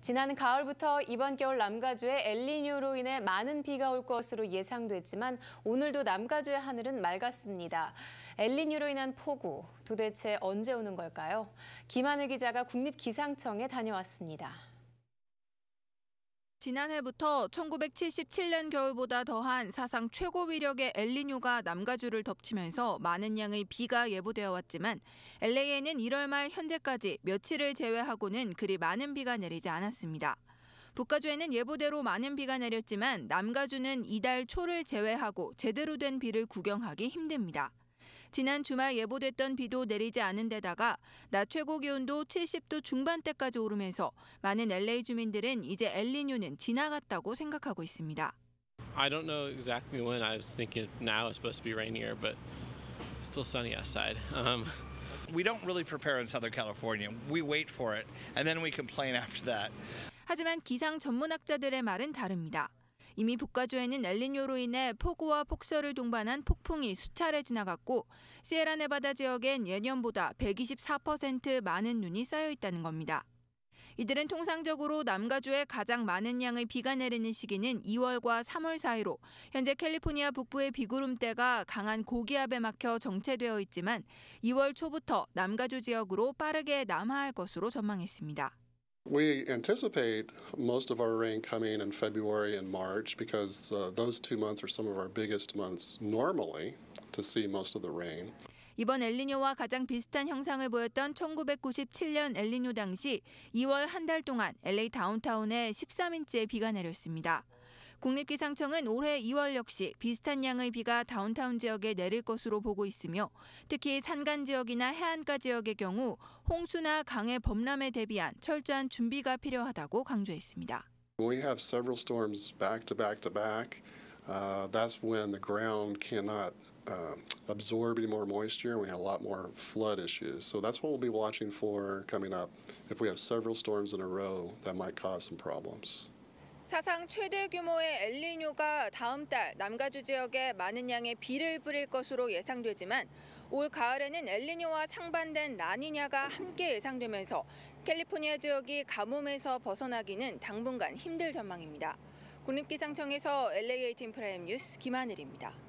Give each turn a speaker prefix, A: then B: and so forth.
A: 지난 가을부터 이번 겨울 남가주에 엘리뇨로 인해 많은 비가 올 것으로 예상됐지만 오늘도 남가주의 하늘은 맑았습니다. 엘니뇨로 인한 폭우 도대체 언제 오는 걸까요? 김하늘 기자가 국립기상청에 다녀왔습니다. 지난해부터 1977년 겨울보다 더한 사상 최고 위력의 엘리뇨가 남가주를 덮치면서 많은 양의 비가 예보되어 왔지만 LA에는 1월 말 현재까지 며칠을 제외하고는 그리 많은 비가 내리지 않았습니다. 북가주에는 예보대로 많은 비가 내렸지만 남가주는 이달 초를 제외하고 제대로 된 비를 구경하기 힘듭니다. 지난 주말 예보됐던 비도 내리지 않은 데다가 낮 최고 기온도 70도 중반대까지 오르면서 많은 LA 주민들은 이제 엘니뇨는 지나갔다고 생각하고 있습니다.
B: I don't know exactly when. I was thinking now it's supposed to be rainier, but still sunny outside. Um, we don't really prepare in Southern California. We wait for it, and then we complain after that.
A: 하지만 기상 전문학자들의 말은 다릅니다. 이미 북가주에는 엘리뇨로 인해 폭우와 폭설을 동반한 폭풍이 수차례 지나갔고 시에라네바다 지역엔 예년보다 124% 많은 눈이 쌓여 있다는 겁니다. 이들은 통상적으로 남가주에 가장 많은 양의 비가 내리는 시기는 2월과 3월 사이로 현재 캘리포니아 북부의 비구름대가 강한 고기압에 막혀 정체되어 있지만 2월 초부터 남가주 지역으로 빠르게 남하할 것으로 전망했습니다.
B: We anticipate most of our rain coming in February and March because uh, those two months are some of our biggest months normally to see most of the rain.
A: 이번 엘니뇨와 가장 비슷한 형상을 보였던 1997년 엘니뇨 당시 2월 한 달 동안 LA 다운타운에 13인치의 비가 내렸습니다. 국립기상청은 올해 2월 역시 비슷한 양의 비가 다운타운 지역에 내릴 것으로 보고 있으며 특히 산간 지역이나 해안가 지역의 경우 홍수나 강의 범람에 대비한 철저한 준비가 필요하다고 강조했습니다.
B: We have several storms back to back to back. Uh, that's when the ground cannot uh, absorb any more moisture and we have a lot more flood issues. So that's what we'll be watching for coming up if we have several storms in a row that might cause some problems.
A: 사상 최대 규모의 엘니뇨가 다음 달 남가주 지역에 많은 양의 비를 뿌릴 것으로 예상되지만 올 가을에는 엘니뇨와 상반된 라니냐가 함께 예상되면서 캘리포니아 지역이 가뭄에서 벗어나기는 당분간 힘들 전망입니다. 국립기상청에서 l a 팀 프라임 뉴스 김하늘입니다.